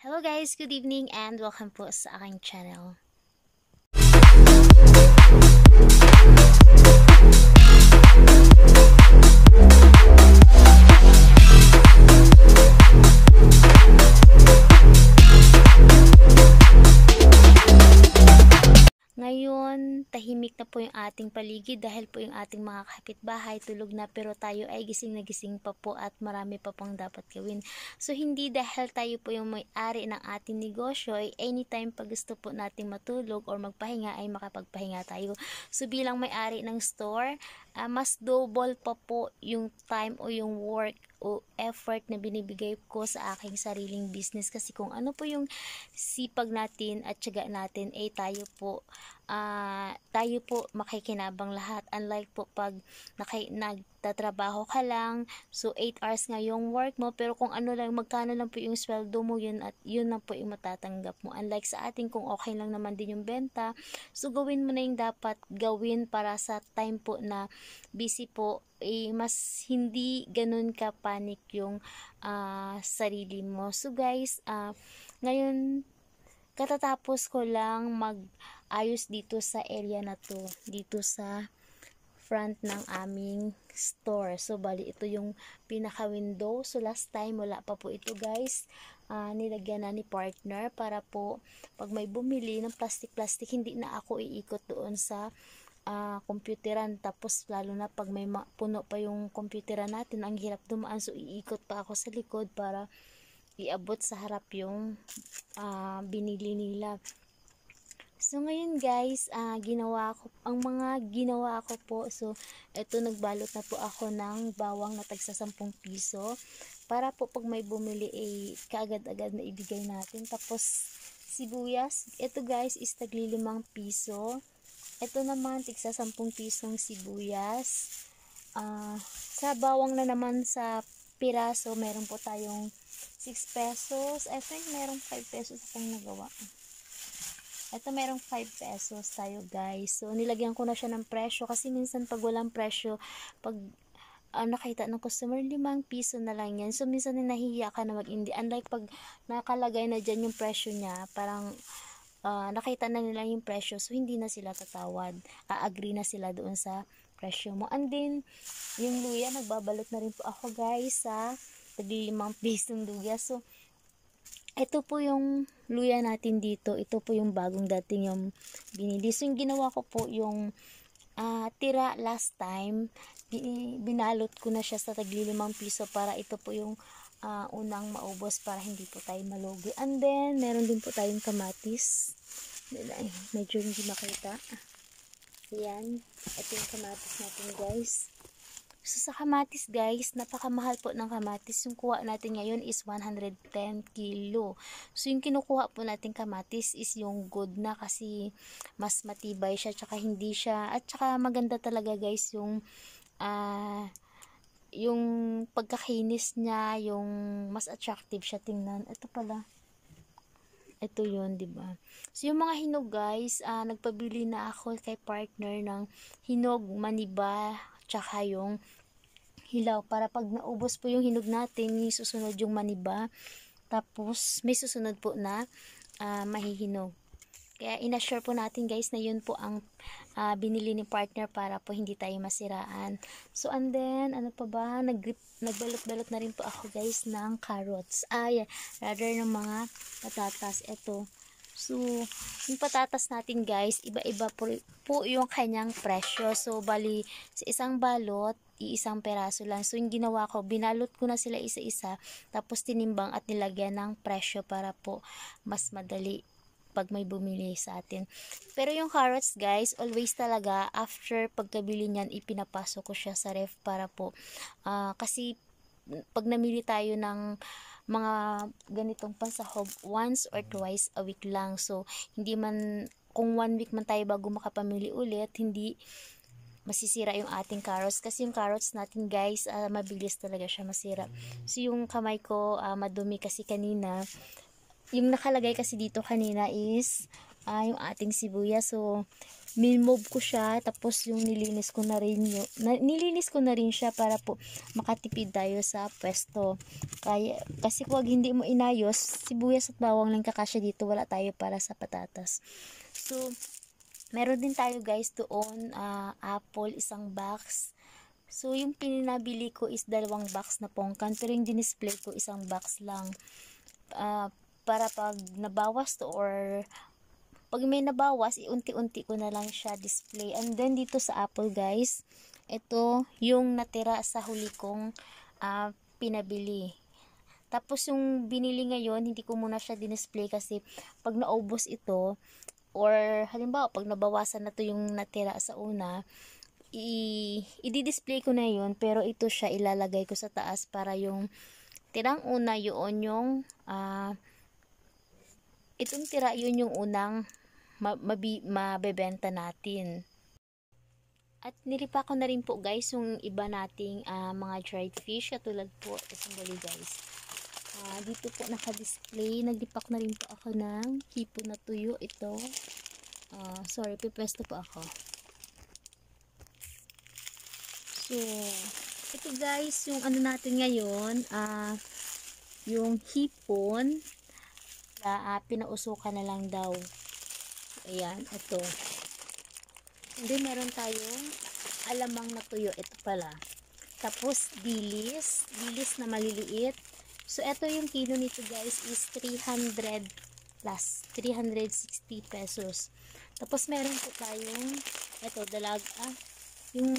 Hello guys! Good evening and welcome po sa aking channel. tahimik na po yung ating paligid dahil po yung ating mga kapitbahay tulog na pero tayo ay gising na gising pa po at marami pa pang dapat gawin. So hindi dahil tayo po yung may-ari ng ating negosyo ay anytime pag gusto po natin matulog or magpahinga ay makapagpahinga tayo. So bilang may-ari ng store uh, mas double pa po yung time o yung work o effort na binibigay ko sa aking sariling business kasi kung ano po yung sipag natin at tiyaga natin eh tayo po uh, tayo po makikinabang lahat unlike po pag nakai- nag tatrabaho ka lang. So, 8 hours nga yung work mo. Pero kung ano lang, magkano lang po yung sweldo mo, yun, at yun lang po yung matatanggap mo. Unlike sa atin, kung okay lang naman din yung benta, so gawin mo na yung dapat gawin para sa time po na busy po eh, mas hindi ganun ka panic yung uh, sarili mo. So guys, uh, ngayon katatapos ko lang mag ayos dito sa area na to, dito sa front ng aming store. So, bali, ito yung pinaka-window. So, last time, wala pa po ito, guys. Uh, nilagyan na ni partner para po, pag may bumili ng plastic-plastic, hindi na ako iikot doon sa uh, computeran. Tapos, lalo na pag may puno pa yung computeran natin, ang hirap dumaan. So, iikot pa ako sa likod para iabot sa harap yung uh, binili nila. So, ngayon guys, uh, ginawa ko, ang mga ginawa ko po, so, eto nagbalot na po ako ng bawang na tagsa 10 piso para po pag may bumili, eh, kaagad-agad na ibigay natin. Tapos, sibuyas, eto guys, is taglilimang piso. Ito naman, tagsa 10 pisong sibuyas. Uh, sa bawang na naman sa piraso, meron po tayong 6 pesos. I think meron 5 pesos akong nagawa. Ito merong 5 pesos tayo guys. So nilagyan ko na siya ng presyo kasi minsan pag walang presyo, pag uh, nakita ng customer, 5 piso na lang yan. So minsan na nahihiya ka na mag-indi. Unlike pag nakalagay na dyan yung presyo niya, parang uh, nakita na nila yung presyo so hindi na sila tatawad. A-agree na sila doon sa presyo mo. And then, yung luya, nagbabalot na rin po ako guys sa 5 pisong luya. So, ito po yung luya natin dito. Ito po yung bagong dating yung binili. So, yung ginawa ko po yung uh, tira last time. Binalot ko na siya sa taglilimang piso para ito po yung uh, unang maubos para hindi po tayo malugi. And then, meron din po tayong kamatis. Medyo hindi makita. Ayan. Ito yung kamatis natin guys. So, sa kamatis guys, napakamahal po ng kamatis. Yung kuha natin ngayon is 110 kilo. So, yung kinukuha po natin kamatis is yung good na kasi mas matibay siya, tsaka hindi siya, at tsaka maganda talaga guys yung ah, uh, yung pagkakinis niya, yung mas attractive siya tingnan. Ito pala. Ito yun, ba diba? So, yung mga hinog, guys, uh, nagpabili na ako kay partner ng hinog maniba tsaka yung hilaw para pag naubos po yung hinog natin, may susunod yung maniba. Tapos may susunod po na uh, mahihinog. Kaya inassure po natin guys na yun po ang uh, binili ni partner para po hindi tayo masiraan. So and then, ano pa ba? Nag Nagbalot-balot na rin po ako guys ng carrots. Ay, ah, yeah, rather ng mga patatas. Ito, So, yung patatas natin guys, iba-iba po, po yung kanyang presyo. So, bali, sa isang balot, iisang peraso lang. So, yung ginawa ko, binalot ko na sila isa-isa, tapos tinimbang at nilagyan ng presyo para po mas madali pag may bumili sa atin. Pero yung carrots guys, always talaga after pagkabili niyan, ipinapasok ko siya sa ref para po uh, kasi pag namili tayo ng mga ganitong pasahog once or mm. twice a week lang. So, hindi man, kung one week man tayo bago makapamili ulit, hindi masisira yung ating carrots kasi yung carrots natin guys uh, mabilis talaga siya masira so yung kamay ko uh, madumi kasi kanina yung nakalagay kasi dito kanina is uh, yung ating sibuya. So, minmove ko siya. Tapos, yung nilinis ko na rin yung, nilinis ko na rin siya para po makatipid tayo sa pwesto. Kaya, kasi kung hindi mo inayos, sibuyas at bawang lang kakasya dito. Wala tayo para sa patatas. So, meron din tayo guys doon uh, apple, isang box. So, yung pininabili ko is dalawang box na pongkan. Pero yung dinisplay ko, isang box lang. Uh, para pag nabawas to or pag may nabawas, iunti-unti ko na lang siya display. And then, dito sa Apple, guys, ito yung natira sa huli kong uh, pinabili. Tapos, yung binili ngayon, hindi ko muna siya dinisplay kasi pag naubos ito, or halimbawa, pag nabawasan na to yung natira sa una, i-display ko na yon pero ito siya ilalagay ko sa taas para yung tirang una yun yung uh, itong tira yun yung unang mabi, mabebenta natin. At nilipa ko na rin po guys yung iba nating uh, mga dried fish katulad po isang gali guys. Uh, dito po naka-display. Naglipak na rin po ako ng hipo na tuyo. Ito. Uh, sorry, pipesto po ako. So, ito guys, yung ano natin ngayon, uh, yung hipon, na uh, pinausukan na lang daw. Ayan, ito. Hindi, meron tayong alamang na tuyo. Ito pala. Tapos, dilis. Dilis na maliliit. So, ito yung kilo nito guys is 300 plus 360 pesos. Tapos, meron po tayong ito, dalaga. Ah, yung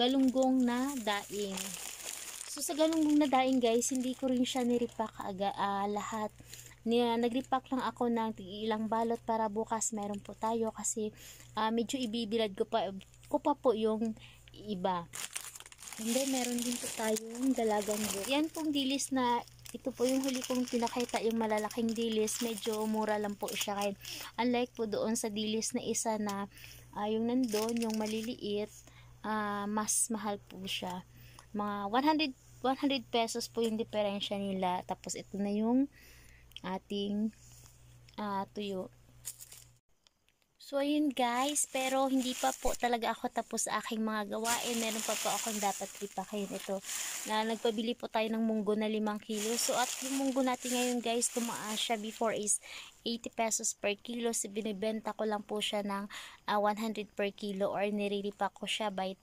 galunggong na daing. So, sa galunggong na daing guys, hindi ko rin siya niripa kaaga, ah, lahat niya, nagripak lang ako ng ilang balot para bukas meron po tayo kasi uh, medyo ibibilad ko pa, ko pa po yung iba. hindi meron din po tayong dalagang book. Yan pong dilis na ito po yung huli kong pinakita yung malalaking dilis. Medyo mura lang po siya. Kahit unlike po doon sa dilis na isa na uh, yung nandun, yung maliliit, uh, mas mahal po siya. Mga 100 100 pesos po yung diferensya nila. Tapos ito na yung ating uh, tuyo. So, ayun guys, pero hindi pa po talaga ako tapos sa aking mga gawain. Meron pa po akong dapat ipakin. Ito, na nagpabili po tayo ng munggo na 5 kilo. So, at yung munggo natin ngayon guys, tumaas siya before is 80 pesos per kilo. So, binibenta ko lang po siya ng uh, ah, 100 per kilo or niriripak ko siya by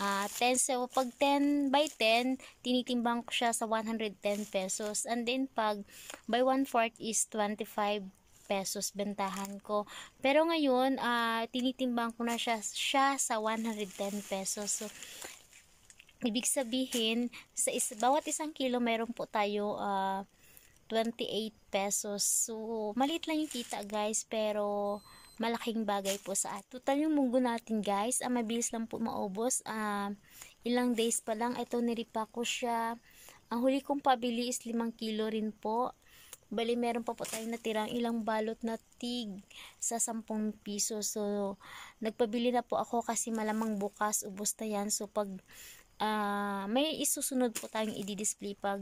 uh, ah, 10. So, pag 10 by 10, tinitimbang ko siya sa 110 pesos. And then, pag by 1 fourth is 25 pesos bentahan ko. Pero ngayon, uh, ah, tinitimbang ko na siya, siya sa 110 pesos. So, ibig sabihin, sa is, bawat isang kilo, mayroon po tayo uh, ah, 28 pesos. So, maliit lang yung kita guys, pero malaking bagay po sa atin. Total yung munggo natin guys, ah, mabilis lang po maubos. Ah, ilang days pa lang, ito niripa ko siya. Ang huli kong pabili is 5 kilo rin po. Bali, meron pa po tayong natirang ilang balot na tig sa 10 piso. So, nagpabili na po ako kasi malamang bukas, ubos na yan. So, pag uh, may isusunod po tayong i-display pag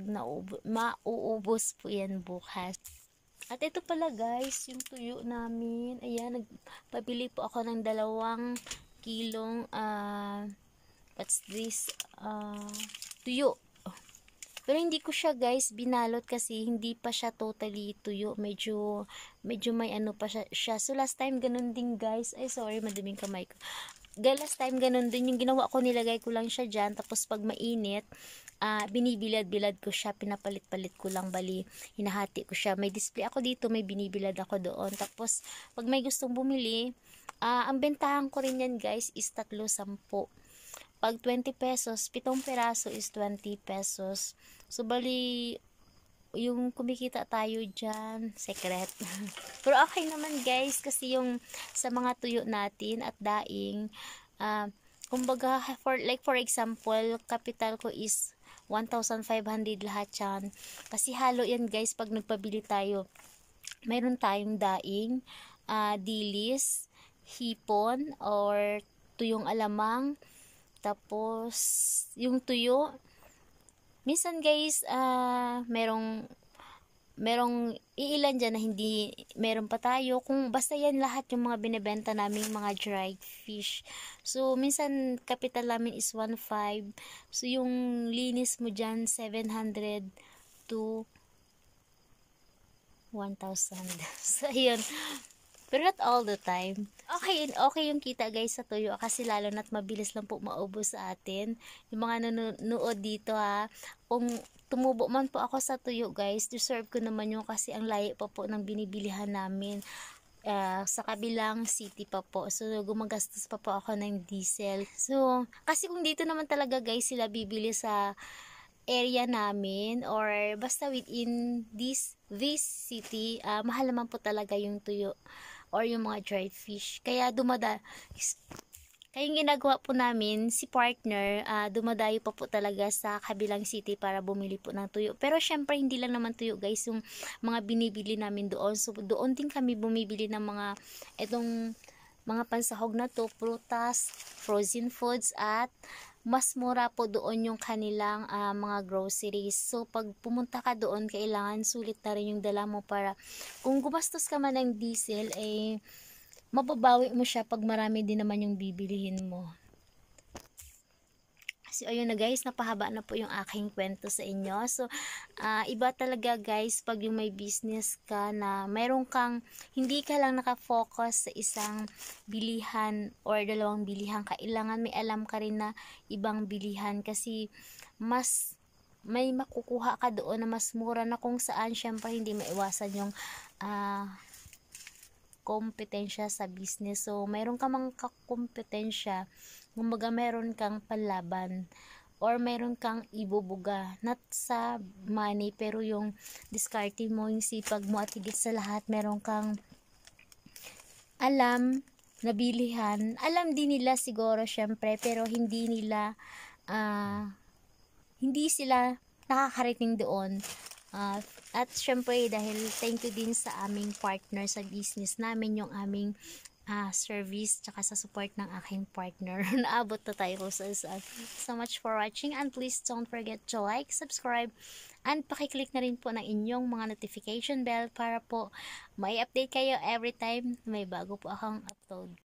mauubos po yan bukas. At ito pala guys, yung tuyo namin. Ayan, nagpabili po ako ng dalawang kilong uh, what's this? Uh, tuyo. Pero hindi ko siya guys binalot kasi hindi pa siya totally tuyo. Medyo, medyo may ano pa siya. siya. So last time ganun din guys. Ay sorry madaming kamay ko. Guys, last time ganun din yung ginawa ko nilagay ko lang siya dyan. Tapos pag mainit, uh, binibilad-bilad ko siya, pinapalit-palit ko lang bali, hinahati ko siya. May display ako dito, may binibilad ako doon. Tapos, pag may gustong bumili, uh, ang bentahan ko rin yan guys is 3.10. Pag 20 pesos, pitong piraso is 20 pesos. So, bali, yung kumikita tayo dyan, secret. Pero okay naman guys, kasi yung sa mga tuyo natin at daing, uh, kumbaga, for, like for example, capital ko is 1,500 lahat yan. Kasi halo yan guys, pag nagpabili tayo. Mayroon tayong daing, uh, dilis, hipon, or tuyong alamang, tapos, yung tuyo, minsan guys, uh, merong merong iilan dyan na hindi meron pa tayo kung basta yan lahat yung mga binebenta naming mga dried fish so minsan capital namin is 1.5 so yung linis mo dyan 700 to 1,000 so ayun pero not all the time. Okay, okay yung kita guys sa tuyo kasi lalo na't mabilis lang po maubos sa atin. Yung mga nanonood dito ha, kung tumubo man po ako sa tuyo guys, deserve ko naman yung kasi ang layo pa po ng binibilihan namin. Uh, sa kabilang city pa po. So, gumagastos pa po ako ng diesel. So, kasi kung dito naman talaga guys, sila bibili sa area namin or basta within this this city, uh, mahal naman po talaga yung tuyo or yung mga dried fish. Kaya dumada kaya ginagawa po namin, si partner, uh, dumadayo pa po talaga sa kabilang city para bumili po ng tuyo. Pero syempre, hindi lang naman tuyo guys, yung mga binibili namin doon. So, doon din kami bumibili ng mga, itong mga pansahog na to, prutas, frozen foods, at mas mura po doon yung kanilang uh, mga groceries. So, pag pumunta ka doon, kailangan sulit na rin yung dala mo para kung gumastos ka man ng diesel, eh, mababawi mo siya pag marami din naman yung bibilihin mo. So, ayun na guys, napahaba na po yung aking kwento sa inyo. So, uh, iba talaga guys, pag yung may business ka na mayroon kang, hindi ka lang nakafocus sa isang bilihan or dalawang bilihan. Kailangan may alam ka rin na ibang bilihan kasi mas may makukuha ka doon na mas mura na kung saan syempre hindi maiwasan yung uh, kompetensya sa business. So, meron ka mang kompetensya Kumbaga, meron kang panlaban or meron kang ibubuga not sa money pero yung discarding mo yung sipag mo at higit sa lahat meron kang alam nabilihan alam din nila siguro syempre pero hindi nila uh, hindi sila nakakarating doon uh, at syempre dahil thank you din sa aming partner sa business namin yung aming uh, service tsaka sa support ng aking partner. Naabot na tayo sa isa. So much for watching and please don't forget to like, subscribe, and pakiclick na rin po ng inyong mga notification bell para po may update kayo every time may bago po akong upload.